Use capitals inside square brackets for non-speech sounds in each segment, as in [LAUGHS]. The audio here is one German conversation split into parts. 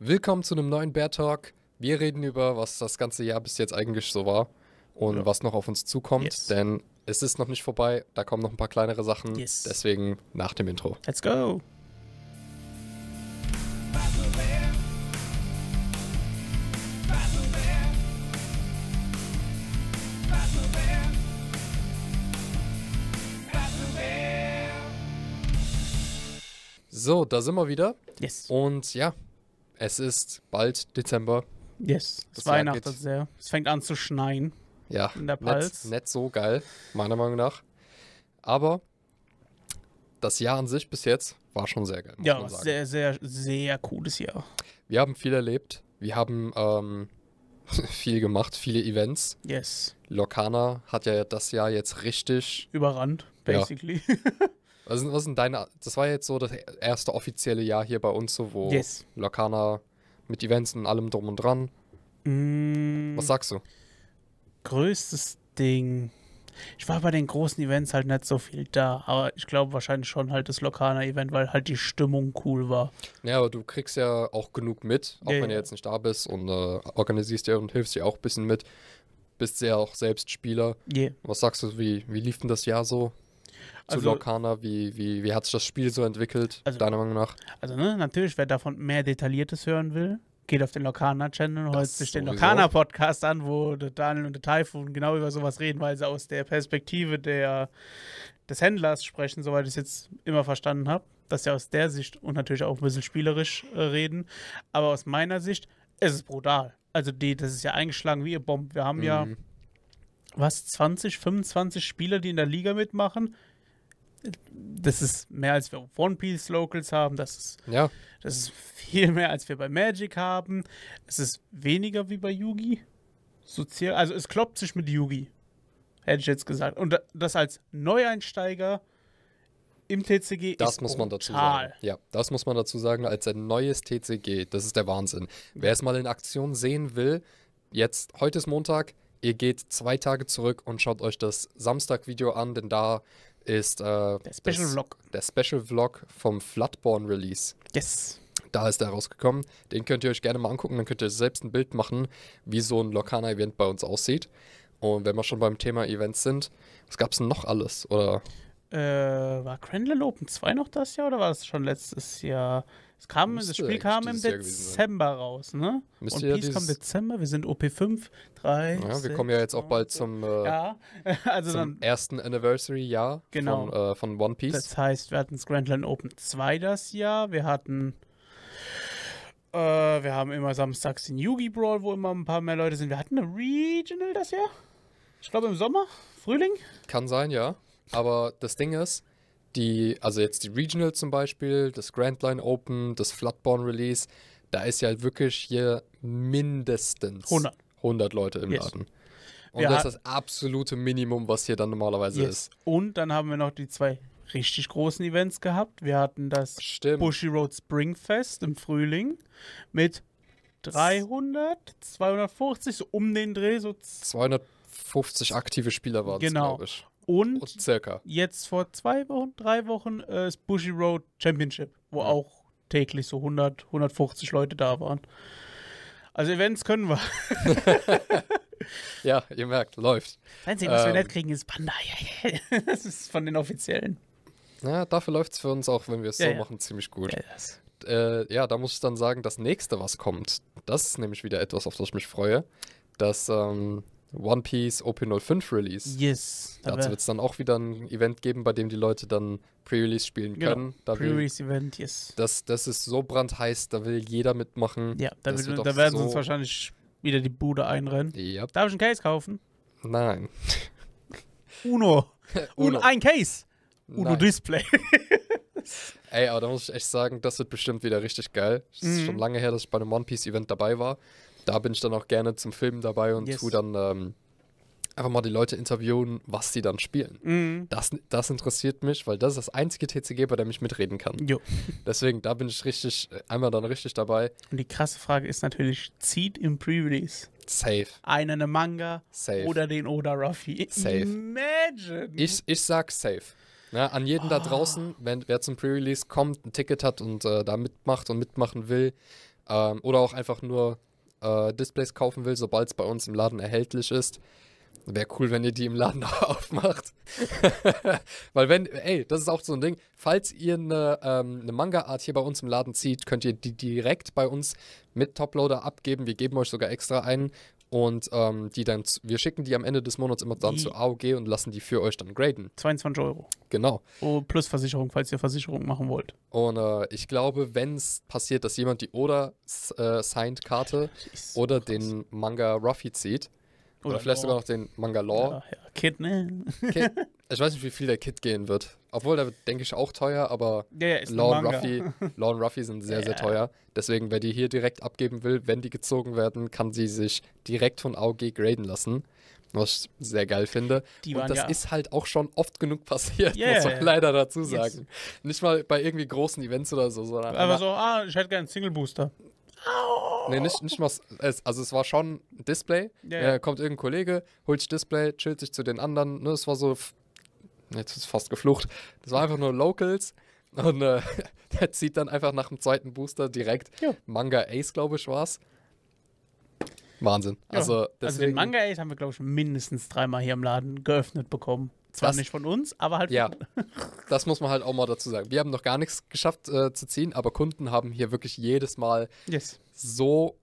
Willkommen zu einem neuen Bear Talk. Wir reden über, was das ganze Jahr bis jetzt eigentlich so war und ja. was noch auf uns zukommt, yes. denn es ist noch nicht vorbei. Da kommen noch ein paar kleinere Sachen. Yes. Deswegen nach dem Intro. Let's go! So, da sind wir wieder. Yes. Und ja, es ist bald Dezember. Yes, es Weihnachten sehr. Es fängt an zu schneien. Ja, in der Pfalz. Nicht, nicht so geil, meiner Meinung nach. Aber das Jahr an sich bis jetzt war schon sehr geil. ja, sehr, sehr, sehr cooles Jahr. Wir haben viel erlebt. Wir haben ähm, [LAUGHS] viel gemacht, viele Events. Yes. Lokana hat ja das Jahr jetzt richtig überrannt, basically. Ja. [LAUGHS] Was also, sind, was sind deine. Das war jetzt so das erste offizielle Jahr hier bei uns, so, wo yes. Lokana mit Events und allem drum und dran. Mm, was sagst du? Größtes Ding. Ich war bei den großen Events halt nicht so viel da, aber ich glaube wahrscheinlich schon halt das Lokana-Event, weil halt die Stimmung cool war. Ja, aber du kriegst ja auch genug mit, auch ja, wenn ja. du jetzt nicht da bist und äh, organisierst ja und hilfst dir auch ein bisschen mit. Bist ja auch selbst Spieler. Yeah. Was sagst du, wie, wie lief denn das Jahr so? also, zu Lokana? Wie, wie, wie hat sich das Spiel so entwickelt, also, deiner Meinung nach? Also ne, natürlich, wer davon mehr Detailliertes hören will, geht auf den Lokana-Channel und holt sich den Lokana-Podcast an, wo der Daniel und der Typhoon genau über sowas reden, weil sie aus der Perspektive der, des Händlers sprechen, soweit ich es jetzt immer verstanden habe. Dass sie aus der Sicht und natürlich auch ein bisschen spielerisch äh, reden. Aber aus meiner Sicht ist es brutal. Also, die, das ist ja eingeschlagen wie ihr Bomb. Wir haben mhm. ja was, 20, 25 Spieler, die in der Liga mitmachen. Das ist mehr als wir One Piece Locals haben. Das ist, ja. das ist viel mehr als wir bei Magic haben. Es ist weniger wie bei Yugi. So also es kloppt sich mit Yugi, hätte ich jetzt gesagt. Und das als Neueinsteiger im TCG das ist muss brutal. man dazu sagen. Ja, das muss man dazu sagen, als ein neues TCG. Das ist der Wahnsinn. Wer es mal in Aktion sehen will, jetzt, heute ist Montag, ihr geht zwei Tage zurück und schaut euch das Samstag-Video an, denn da ist äh, der Special Vlog. Special vom Floodborn Release. Yes. Da ist er rausgekommen. Den könnt ihr euch gerne mal angucken. Dann könnt ihr selbst ein Bild machen, wie so ein Lokana-Event bei uns aussieht. Und wenn wir schon beim Thema Events sind, was gab es denn noch alles? Oder äh, war Crandall Open 2 noch das Jahr oder war das schon letztes Jahr? Es kam, das Spiel kam im Dezember raus, ne? Müsste und ja Peace kam Dezember, wir sind OP5, 3. Ja, wir 6, kommen ja jetzt auch bald zum, äh, ja. [LAUGHS] also zum dann, ersten Anniversary-Jahr genau. von, äh, von One Piece. Das heißt, wir hatten Scrandland Open 2 das Jahr, wir hatten. Äh, wir haben immer samstags den Yugi Brawl, wo immer ein paar mehr Leute sind. Wir hatten eine Regional das Jahr? Ich glaube im Sommer, Frühling? Kann sein, ja. Aber das Ding ist, die, also jetzt die Regional zum Beispiel, das Grand Line Open, das Floodborn Release, da ist ja wirklich hier mindestens 100, 100 Leute im yes. Laden. Und wir das ist das absolute Minimum, was hier dann normalerweise yes. ist. Und dann haben wir noch die zwei richtig großen Events gehabt. Wir hatten das Stimmt. Bushy Road Spring Fest im Frühling mit 300, 250, so um den Dreh. So 250 aktive Spieler waren es, genau. glaube ich. Und, und circa. jetzt vor zwei Wochen, drei Wochen äh, ist Bushy Road Championship, wo auch täglich so 100, 150 Leute da waren. Also Events können wir. [LAUGHS] ja, ihr merkt, läuft. Das Einzige, was ähm, wir nicht ähm, kriegen, ist Panda. [LAUGHS] das ist von den Offiziellen. Ja, dafür läuft es für uns auch, wenn wir es ja, so ja. machen, ziemlich gut. Ja, äh, ja, da muss ich dann sagen, das nächste, was kommt, das ist nämlich wieder etwas, auf das ich mich freue. Das ähm, One Piece OP05 Release. Yes. Dazu wird es dann auch wieder ein Event geben, bei dem die Leute dann Pre-Release spielen genau, können. Genau. Pre-Release-Event, yes. Das, das ist so brandheiß, da will jeder mitmachen. Ja, da, will, da werden so sie uns wahrscheinlich wieder die Bude einrennen. Yep. Darf ich einen Case kaufen? Nein. [LAUGHS] Uno. [LAUGHS] Uno. Ein Case. Uno Nein. Display. [LAUGHS] Ey, aber da muss ich echt sagen, das wird bestimmt wieder richtig geil. Es ist mhm. schon lange her, dass ich bei einem One Piece Event dabei war da bin ich dann auch gerne zum Filmen dabei und yes. tue dann ähm, einfach mal die Leute interviewen, was sie dann spielen. Mhm. Das, das interessiert mich, weil das ist das einzige TCG, bei dem ich mitreden kann. Jo. Deswegen, da bin ich richtig, äh, einmal dann richtig dabei. Und die krasse Frage ist natürlich, zieht im Pre-Release Safe. einen eine Manga safe. oder den Oda Ruffy. Safe. Imagine. Ich, ich sag safe. Ja, an jeden oh. da ah. draußen, wenn, wer zum Pre-Release kommt, ein Ticket hat und äh, da mitmacht und mitmachen will, ähm, oder auch einfach nur äh, Displays kaufen will, sobald es bei uns im Laden erhältlich ist. Wäre cool, wenn ihr die im Laden [LAUGHS] aufmacht. [LAUGHS] Weil wenn, ey, das ist auch so ein Ding, falls ihr eine, ähm, eine Manga-Art hier bei uns im Laden zieht, könnt ihr die direkt bei uns mit Toploader abgeben. Wir geben euch sogar extra einen und ähm, die dann, wir schicken die am Ende des Monats immer dann die. zu AOG und lassen die für euch dann graden. 22 Euro. Genau. Oh, plus Versicherung, falls ihr Versicherung machen wollt. Und äh, ich glaube, wenn es passiert, dass jemand die Oder-Signed-Karte oder krass. Äh, den Manga Ruffy zieht, oder, oder vielleicht Law. sogar noch den Manga Law. Ja, ja. Kid, ne? Kid, [LAUGHS] Ich weiß nicht, wie viel der Kit gehen wird. Obwohl, der wird, denke ich, auch teuer, aber ja, ja, Law, und Ruffy, [LAUGHS] Law und Ruffy sind sehr, ja. sehr teuer. Deswegen, wer die hier direkt abgeben will, wenn die gezogen werden, kann sie sich direkt von AOG graden lassen. Was ich sehr geil finde. Die und das ja. ist halt auch schon oft genug passiert, yeah, muss man leider dazu sagen. Yes. Nicht mal bei irgendwie großen Events oder so, sondern. Aber so, ah, ich hätte gerne einen Single Booster. Oh. Nee, nicht, nicht mal. Also, es war schon ein Display. Yeah. kommt irgendein Kollege, holt sich Display, chillt sich zu den anderen. Ne, es war so jetzt ist fast geflucht. Das war einfach nur Locals. Und äh, [LAUGHS] der zieht dann einfach nach dem zweiten Booster direkt ja. Manga Ace, glaube ich, war's. Wahnsinn. Ja. Also, deswegen, also den Manga Ace haben wir, glaube ich, mindestens dreimal hier im Laden geöffnet bekommen. Zwar das, nicht von uns, aber halt. Ja, [LAUGHS] das muss man halt auch mal dazu sagen. Wir haben noch gar nichts geschafft äh, zu ziehen, aber Kunden haben hier wirklich jedes Mal yes. so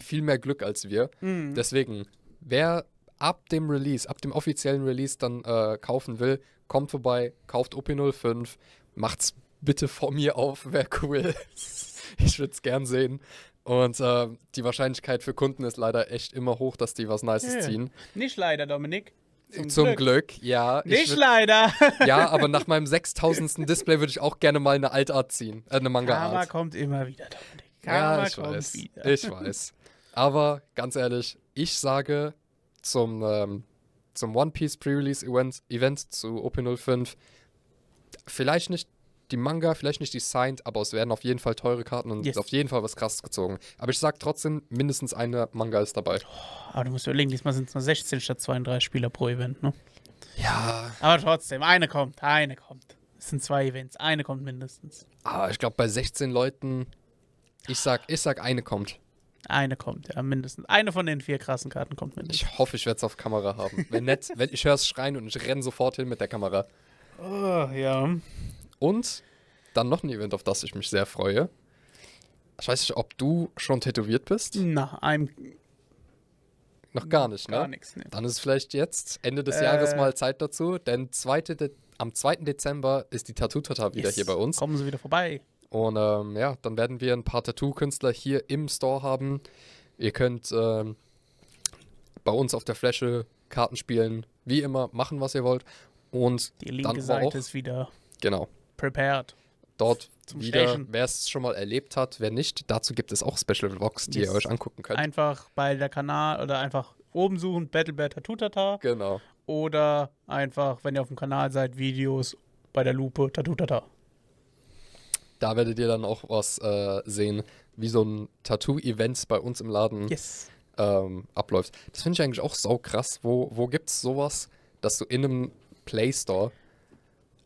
viel mehr Glück als wir. Mhm. Deswegen, wer ab dem Release, ab dem offiziellen Release dann äh, kaufen will, kommt vorbei, kauft OP05, macht's bitte vor mir auf, wäre cool. [LAUGHS] ich würde es gern sehen. Und äh, die Wahrscheinlichkeit für Kunden ist leider echt immer hoch, dass die was Nices ja. ziehen. Nicht leider, Dominik. Zum, Zum Glück. Glück. ja. Nicht würd, leider. [LAUGHS] Ja, aber nach meinem 6000. Display würde ich auch gerne mal eine Altart ziehen. Äh, eine Manga-Art. Karma kommt immer wieder, Dominik. Karma ja, ich kommt weiß. wieder. Ich weiß. Aber ganz ehrlich, ich sage zum ähm, zum One Piece Pre-Release Event, Event zu OP05. Vielleicht nicht die Manga, vielleicht nicht die Signed, aber es werden auf jeden Fall teure Karten und yes. auf jeden Fall was krasses gezogen. Aber ich sag trotzdem, mindestens eine Manga ist dabei. Oh, aber du musst überlegen, diesmal sind es nur 16 statt 32 Spieler pro Event, ne? Ja. Aber trotzdem, eine kommt, eine kommt. Es sind zwei Events, eine kommt mindestens. Aber ah, ich glaube, bei 16 Leuten, ich sag, ich sag, eine kommt. Eine kommt, ja, mindestens. Eine von den vier krassen Karten kommt mindestens. Ich hoffe, ich werde es auf Kamera haben. Wenn nett, [LAUGHS] wenn ich höre es schreien und ich renne sofort hin mit der Kamera. Oh, ja. Und dann noch ein Event, auf das ich mich sehr freue. Ich weiß nicht, ob du schon tätowiert bist. Nach einem. Noch gar nicht, gar ne? Gar nichts, ne. Dann ist vielleicht jetzt Ende des äh, Jahres mal Zeit dazu, denn zweite De am 2. Dezember ist die Tattoo-Tata wieder yes. hier bei uns. Kommen Sie wieder vorbei. Und ähm, ja, dann werden wir ein paar Tattoo-Künstler hier im Store haben. Ihr könnt ähm, bei uns auf der Fläche Karten spielen, wie immer, machen, was ihr wollt. Und die linke dann Seite auch, ist wieder genau. prepared. Dort Zum wieder, wer es schon mal erlebt hat, wer nicht, dazu gibt es auch Special Vlogs, die ihr euch angucken könnt. Einfach bei der Kanal oder einfach oben suchen, Battlebird Tattoo Tata. Genau. Oder einfach, wenn ihr auf dem Kanal seid, Videos bei der Lupe Tattoo Tata. Da werdet ihr dann auch was äh, sehen, wie so ein Tattoo-Event bei uns im Laden yes. ähm, abläuft. Das finde ich eigentlich auch sau krass. Wo, wo gibt es sowas, dass du in einem Play Store.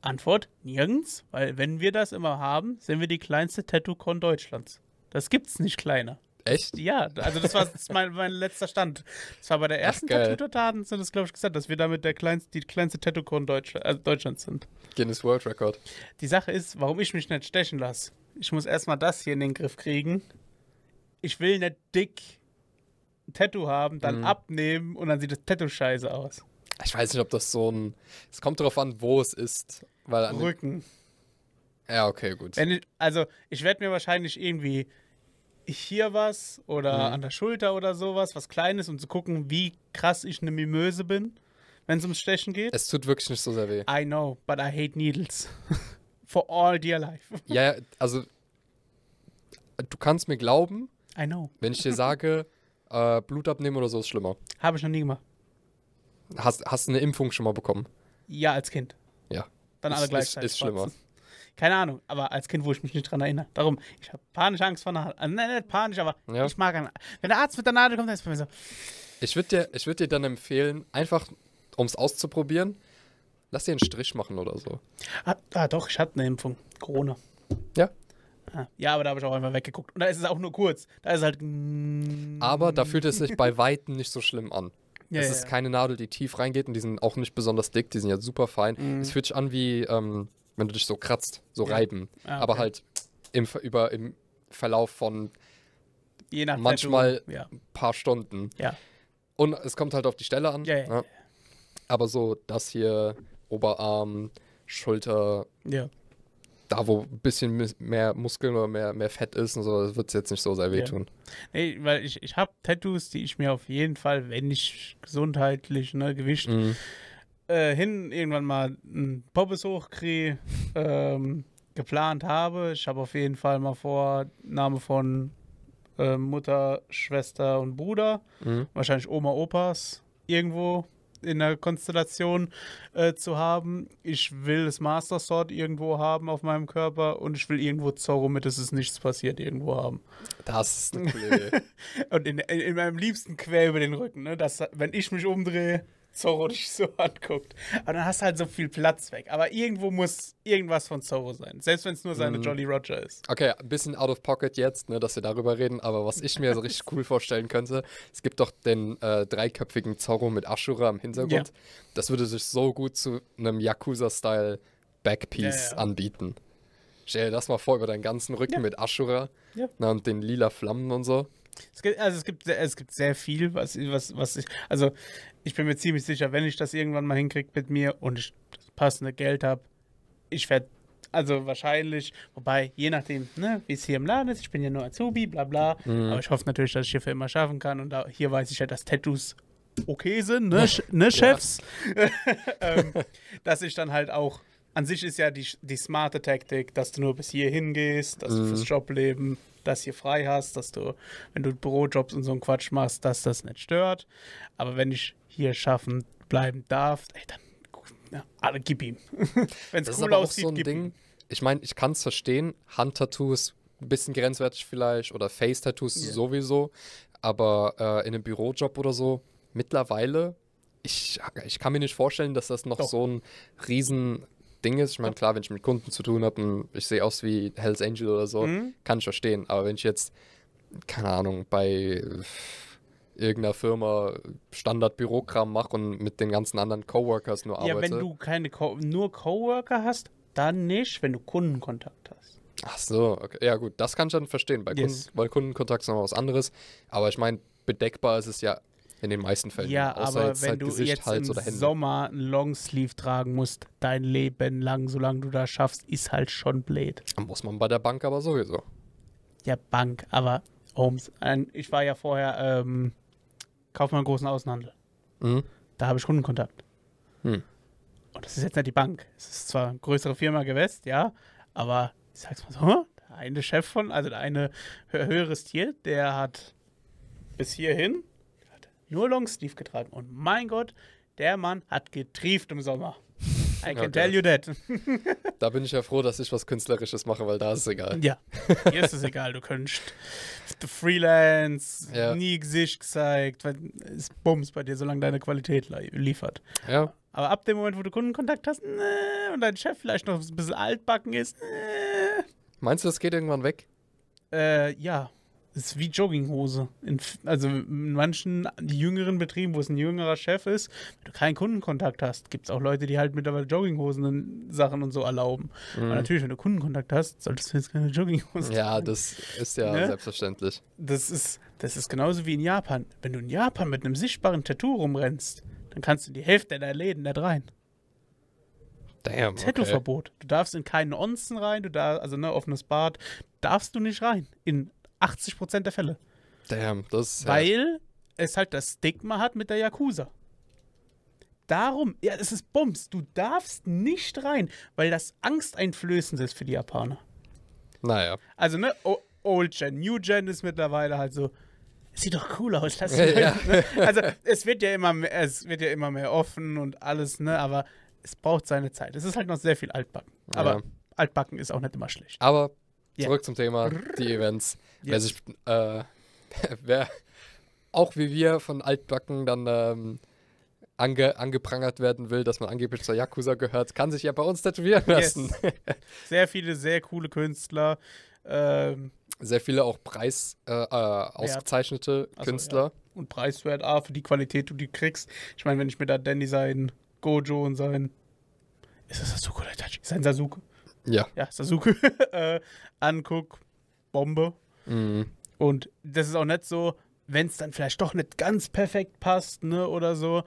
Antwort: Nirgends, weil wenn wir das immer haben, sind wir die kleinste Tattoo-Con Deutschlands. Das gibt es nicht kleiner. Echt? Ja, also das war das mein, mein letzter Stand. Das war bei der ersten Tattoo-Taten, sind es, glaube ich, gesagt, dass wir damit der kleinst, die kleinste Tattoo-Con Deutsch, äh, also Deutschlands sind. Guinness World Record. Die Sache ist, warum ich mich nicht stechen lasse. Ich muss erstmal das hier in den Griff kriegen. Ich will nicht dick ein Tattoo haben, dann mhm. abnehmen und dann sieht das Tattoo scheiße aus. Ich weiß nicht, ob das so ein. Es kommt darauf an, wo es ist. Weil Rücken. Ja, okay, gut. Ich, also, ich werde mir wahrscheinlich irgendwie hier was oder mhm. an der Schulter oder sowas, was Kleines, um zu gucken, wie krass ich eine Mimöse bin, wenn es ums Stechen geht. Es tut wirklich nicht so sehr weh. I know, but I hate needles. [LAUGHS] For all dear life. ja, also du kannst mir glauben, I know. wenn ich dir [LAUGHS] sage, äh, Blut abnehmen oder so ist schlimmer. Habe ich noch nie gemacht. Hast, hast du eine Impfung schon mal bekommen? Ja, als Kind. Ja. Dann alle ist, gleichzeitig. Ist, ist schlimmer. Keine Ahnung, aber als Kind, wo ich mich nicht dran erinnere. Darum, ich habe panische Angst vor Nadel. Nein, äh, nicht panisch, aber ja. ich mag einen. Wenn der Arzt mit der Nadel kommt, dann ist es bei mir so. Ich würde dir, würd dir dann empfehlen, einfach um es auszuprobieren, lass dir einen Strich machen oder so. Ah, ah doch, ich hatte eine Impfung. Corona. Ja. Ah, ja, aber da habe ich auch einfach weggeguckt. Und da ist es auch nur kurz. Da ist halt. Mm. Aber da fühlt es sich bei Weitem nicht so schlimm an. Ja, es ja, ist ja. keine Nadel, die tief reingeht und die sind auch nicht besonders dick, die sind ja super fein. Mhm. Es fühlt sich an wie ähm, wenn du dich so kratzt, so ja. reiben. Ah, okay. Aber halt im, über, im Verlauf von manchmal ein ja. paar Stunden. Ja. Und es kommt halt auf die Stelle an. Ne? Aber so das hier, Oberarm, Schulter, da wo ein bisschen mehr Muskeln oder mehr, mehr Fett ist und so, wird es jetzt nicht so sehr wehtun. Nee, weil ich, ich habe Tattoos, die ich mir auf jeden Fall, wenn ich gesundheitlich, ne, Gewicht. Mhm äh, hin irgendwann mal ein Poppes hochkrieg ähm, geplant habe. Ich habe auf jeden Fall mal vor, Name von äh, Mutter, Schwester und Bruder, mhm. wahrscheinlich Oma, Opas, irgendwo in der Konstellation äh, zu haben. Ich will das Master Sword irgendwo haben auf meinem Körper und ich will irgendwo Zorro mit, dass es nichts passiert, irgendwo haben. Das ist eine coole [LAUGHS] Idee. und in, in, in, meinem liebsten quer über den Rücken, ne? dass, wenn ich mich umdrehe, Zorro dich so anguckt. Aber dann hast du halt so viel Platz weg. Aber irgendwo muss irgendwas von Zorro sein. Selbst wenn es nur seine mhm. Jolly Roger ist. Okay, ein bisschen out of pocket jetzt, ne, dass wir darüber reden. Aber was ich mir so richtig cool vorstellen könnte, es gibt doch den äh, dreiköpfigen Zorro mit Ashura im Hintergrund. Ja. Das würde sich so gut zu einem Yakuza-Style Backpiece ja, ja. anbieten. Stell dir das mal vor, über deinen ganzen Rücken mit Ashura ne, und den lila Flammen und so. Es gibt, also es gibt, es gibt sehr viel, was, was, was ich, also ich bin mir ziemlich sicher, wenn ich das irgendwann mal hinkriege mit mir und ich das passende Geld habe, ich werde, also wahrscheinlich, wobei, je nachdem, ne, wie es hier im Laden ist, ich bin ja nur Azubi, bla bla, mhm. aber ich hoffe natürlich, dass ich hier für immer schaffen kann und da, hier weiß ich ja, dass Tattoos okay sind, ne, ne Chefs, [LAUGHS] ähm, dass ich dann halt auch an sich ist ja die, die smarte Taktik, dass du nur bis hierhin gehst, dass mhm. du fürs mhm. Jobleben das hier frei hast, dass du, wenn du Bürojobs und so einen Quatsch machst, dass das nicht stört. Aber wenn ich hier schaffen bleiben darf, ey, dann ja, alle, gib ihm. [LAUGHS] wenn es cool aussieht, so ein gib Ding. Ihm. Ich meine, ich kann es verstehen, Handtattoos ein bisschen grenzwertig vielleicht oder Face-Tattoos yeah. sowieso, aber äh, in einem Bürojob oder so, mittlerweile, ich, ich kann mir nicht vorstellen, dass das noch Doch. so ein riesen Ding ist. Ich meine, klar, wenn ich mit Kunden zu tun habe und ich sehe aus wie Hells Angel oder so, mhm. kann ich verstehen. Aber wenn ich jetzt, keine Ahnung, bei irgendeiner Firma Standard-Bürokram mache und mit den ganzen anderen Coworkers nur arbeite. Ja, wenn du keine Co nur Coworker hast, dann nicht, wenn du Kundenkontakt hast. Ach so, okay. ja gut, das kann ich dann verstehen, bei yes. Kunden, weil Kundenkontakt ist noch was anderes. Aber ich meine, bedeckbar ist es ja in den meisten Fällen. Ja, Außer aber jetzt wenn halt du Gesicht, jetzt Hals im Sommer einen Longsleeve tragen musst, dein Leben lang, solange du das schaffst, ist halt schon blöd. Muss man bei der Bank aber sowieso. Ja, Bank, aber Holmes. Ich war ja vorher ähm, mal einen großen Außenhandel. Mhm. Da habe ich Kundenkontakt. Mhm. Und das ist jetzt nicht die Bank. Es ist zwar eine größere Firma gewest, ja, aber ich sag's mal so, [LAUGHS] der eine Chef von, also der eine höheres Tier, der hat bis hierhin nur Longsleeve getragen. Und mein Gott, der Mann hat getrieft im Sommer. I can okay. tell you that. [LAUGHS] da bin ich ja froh, dass ich was Künstlerisches mache, weil da ist es egal. Ja, hier ist es egal. Du könntest Freelance, ja. nie Gesicht gezeigt. ist bums bei dir, solange deine Qualität liefert. Ja. Aber ab dem Moment, wo du Kundenkontakt hast nee, und dein Chef vielleicht noch ein bisschen altbacken ist. Nee. Meinst du, das geht irgendwann weg? Äh, ja ist wie Jogginghose. In, also in manchen jüngeren Betrieben, wo es ein jüngerer Chef ist, wenn du keinen Kundenkontakt hast, gibt es auch Leute, die halt mittlerweile Jogginghosen und Sachen und so erlauben. Mhm. Aber natürlich, wenn du Kundenkontakt hast, solltest du jetzt keine Jogginghose Ja, tragen. das ist ja ne? selbstverständlich. Das ist, das ist genauso wie in Japan. Wenn du in Japan mit einem sichtbaren Tattoo rumrennst, dann kannst du die Hälfte deiner Läden nicht rein. Damn, Tattoo-Verbot. Okay. Du darfst in keinen Onsen rein, du darfst, also ne, offenes Bad, darfst du nicht rein. In 80 Prozent der Fälle. Damn, das ist Weil es halt das Stigma hat mit der Yakuza. Darum, ja, es ist Bums. Du darfst nicht rein, weil das angsteinflößend ist für die Japaner. Naja. Also, ne, Old Gen, New Gen ist mittlerweile halt so, sieht doch cool aus, lass ja, [LAUGHS] ja. Ne? Also, es wird ja immer mehr, es wird ja immer mehr offen und alles, ne, aber es braucht seine Zeit. Es ist halt noch sehr viel altbacken. Aber ja. altbacken ist auch nicht immer schlecht. Aber Yeah. Zurück zum Thema, die Events. Yes. Wer sich, äh, [LAUGHS] wer auch wie wir von Altbacken dann ähm, ange, angeprangert werden will, dass man angeblich zur Yakuza gehört, kann sich ja bei uns tätowieren lassen. Yes. [LAUGHS] Sehr viele, sehr coole Künstler. Ähm, sehr viele auch preis äh, äh ausgezeichnete ja. Künstler. Ja. Und preiswert A ah, für die Qualität, die du kriegst. Ich meine, wenn ich mir da Danny sein Gojo und sein. Ist das Sasuke oder Itachi? Sein Sasuke. Ja. Ja, Sasuke. [LAUGHS] äh, anguck, Bombe. Mhm. Und das ist auch nicht so, wenn es dann vielleicht doch nicht ganz perfekt passt, ne, oder so.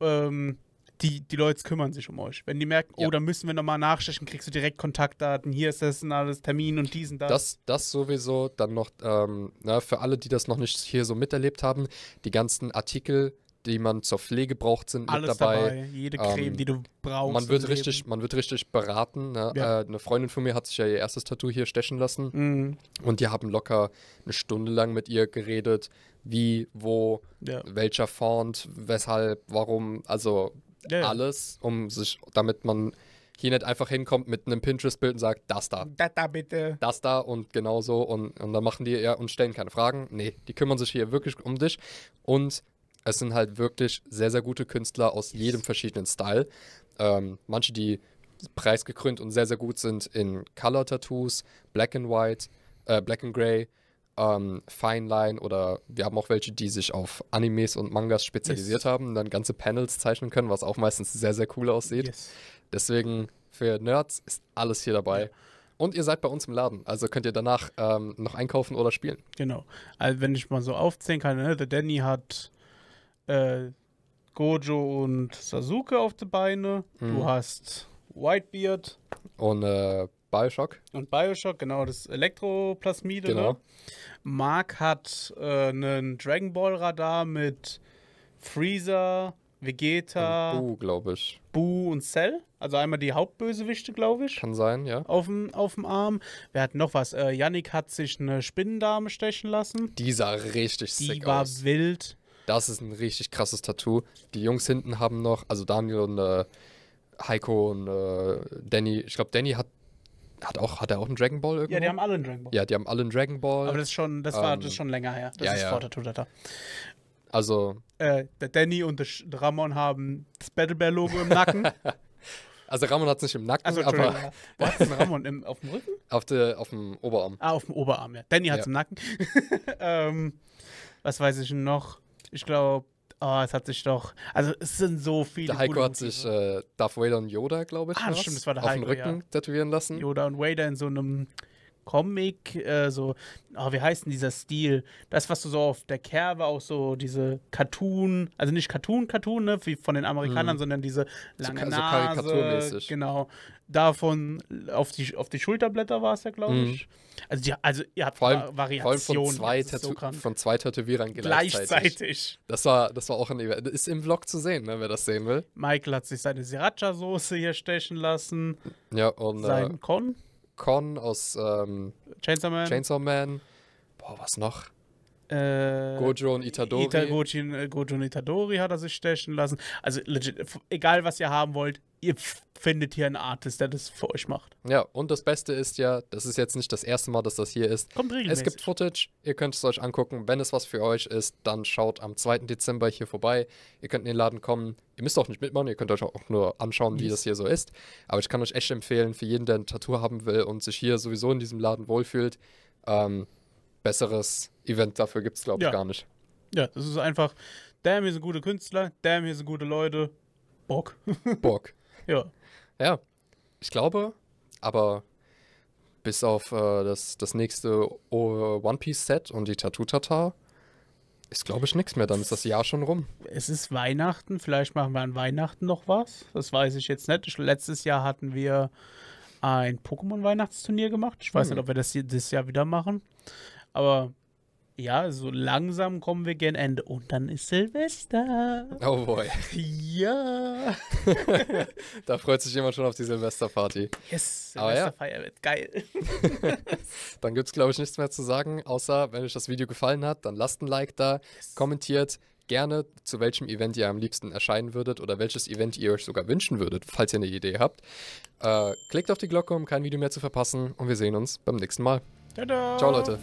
Ähm, die, die Leute kümmern sich um euch. Wenn die merken, oh, ja. oh, da müssen wir nochmal nachstechen, kriegst du direkt Kontaktdaten, hier ist das und alles, Termin und diesen, das. Das, das sowieso, dann noch, ähm, na, ne, für alle, die das noch nicht hier so miterlebt haben, die ganzen Artikel, die man zur Pflege braucht, sind Alles mit dabei. dabei. Jede Creme, ähm, die du brauchst. Man wird, richtig, man wird richtig beraten. Ne? Ja. Äh, eine Freundin von mir hat sich ja ihr erstes Tattoo hier stechen lassen. Mhm. Und die haben locker eine Stunde lang mit ihr geredet, wie, wo, ja. welcher Font, weshalb, warum. Also ja, alles, um sich, damit man hier nicht einfach hinkommt mit einem Pinterest-Bild und sagt, das da. Das da bitte. Das da und genau so. Und, und dann machen die ja und stellen keine Fragen. Nee, die kümmern sich hier wirklich um dich. Und es sind halt wirklich sehr, sehr gute Künstler aus jedem verschiedenen Style. Ähm, manche, die preisgekrönt und sehr, sehr gut sind in Color-Tattoos, Black and White, äh, Black and Gray, ähm, Fine Line oder wir haben auch welche, die sich auf Animes und Mangas spezialisiert yes. haben und dann ganze Panels zeichnen können, was auch meistens sehr, sehr cool aussieht. Yes. Deswegen für Nerds ist alles hier dabei. Ja. Und ihr seid bei uns im Laden, also könnt ihr danach ähm, noch einkaufen oder spielen. Genau. Also wenn ich mal so aufzählen kann, ne? der Danny hat äh, Gojo und Sasuke auf die Beine. Mhm. Du hast Whitebeard. Und äh, Bioshock. Und Bioshock, genau, das Elektroplasmide. Genau. Ne? Mark hat äh, einen Dragon Ball Radar mit Freezer, Vegeta. Und Boo, glaube ich. Boo und Cell. Also einmal die Hauptbösewichte, glaube ich. Kann sein, ja. Auf dem, auf dem Arm. Wer hat noch was? Äh, Yannick hat sich eine Spinnendame stechen lassen. Die sah richtig die sick aus. Die war wild. Das ist ein richtig krasses Tattoo. Die Jungs hinten haben noch, also Daniel und äh, Heiko und äh, Danny, ich glaube, Danny hat hat auch hat er auch einen Dragon Ball irgendwo? Ja, die haben alle einen Dragon Ball. Ja, die haben alle einen Dragon Ball. Aber das ist schon das war ähm, das ist schon länger her. Das ja, ist ja. vor Tattoo Data. Also äh, der Danny und der Ramon haben das Battle Bear Logo im Nacken. [LAUGHS] also Ramon hat es nicht im Nacken, also, aber [LAUGHS] ja. wo Ramon im, auf dem Rücken? Auf, de, auf dem Oberarm. Ah, auf dem Oberarm, ja. Danny hat es ja. im Nacken. [LAUGHS] ähm, was weiß ich noch? ich glaube, oh, ah, es hat sich doch. Also es sind so viele. Der Heiko hat sich äh, Darth Vader und Yoda, glaube ich. Ah, das stimmt, das war der auf Heiko. den Rücken ja. tätowieren lassen. Yoda und Vader in so einem Comic, äh, so, oh, wie heißt denn dieser Stil? Das, was du so auf der Kerbe auch so, diese Cartoon, also nicht Cartoon, Cartoon, ne, wie von den Amerikanern, mhm. sondern diese lange so, Nase, so karikaturmäßig. Genau. Davon auf die, auf die Schulterblätter war es ja, glaube mhm. ich. Mhm. Also, die, also ihr habt vor allem, Variationen. Vor allem von zwei, so von zwei Tätowierern gleichzeitig. gleichzeitig. Das, war, das war auch ein Event. Ist im Vlog zu sehen, ne, wer das sehen will. Michael hat sich seine Sriracha-Soße hier stechen lassen. Ja, und. Äh, Sein äh, Con. Con aus ähm, Chainsaw Man. Chainsaw Man. Boah, was noch? Äh, Gojo und Itadori. Itaguchi, äh, Gojo und Itadori hat er sich stechen lassen. Also legit, egal was ihr haben wollt, ihr findet hier einen Artist, der das für euch macht. Ja, und das Beste ist ja, das ist jetzt nicht das erste Mal, dass das hier ist. Kommt regelmäßig. Es gibt Footage, ihr könnt es euch angucken. Wenn es was für euch ist, dann schaut am 2. Dezember hier vorbei. Ihr könnt in den Laden kommen. Ihr müsst auch nicht mitmachen, ihr könnt euch auch nur anschauen, wie das hier so ist. Aber ich kann euch echt empfehlen, für jeden, der ein Tattoo haben will und sich hier sowieso in diesem Laden wohlfühlt, ähm, besseres Event dafür gibt es, glaube ich, ja. gar nicht. Ja, das ist einfach, damn, hier sind gute Künstler, damn, hier sind gute Leute. Bock. [LAUGHS] Bock. ja. Ja, ich glaube, aber bis auf äh, das, das nächste oh, One Piece Set und die Tattoo Tata ist, glaube ich, nichts mehr. Dann ist das Jahr schon rum. Es ist Weihnachten. Vielleicht machen wir an Weihnachten noch was. Das weiß ich jetzt nicht. letztes Jahr hatten wir ein Pokémon-Weihnachtsturnier gemacht. Ich weiß hm. nicht, ob wir das dieses Jahr wieder machen. Aber ja, so langsam kommen wir gern Ende. Und dann ist Silvester. Oh boy. Ja. [LAUGHS] da freut sich jemand schon auf die Silvesterparty. Yes, Silvesterfeier ja. geil. [LAUGHS] dann gibt es, glaube ich, nichts mehr zu sagen, außer wenn euch das Video gefallen hat, dann lasst ein Like da, yes. kommentiert gerne, zu welchem Event ihr am liebsten erscheinen würdet oder welches Event ihr euch sogar wünschen würdet, falls ihr eine Idee habt. Äh, klickt auf die Glocke, um kein Video mehr zu verpassen und wir sehen uns beim nächsten Mal. Tada. Ciao Leute.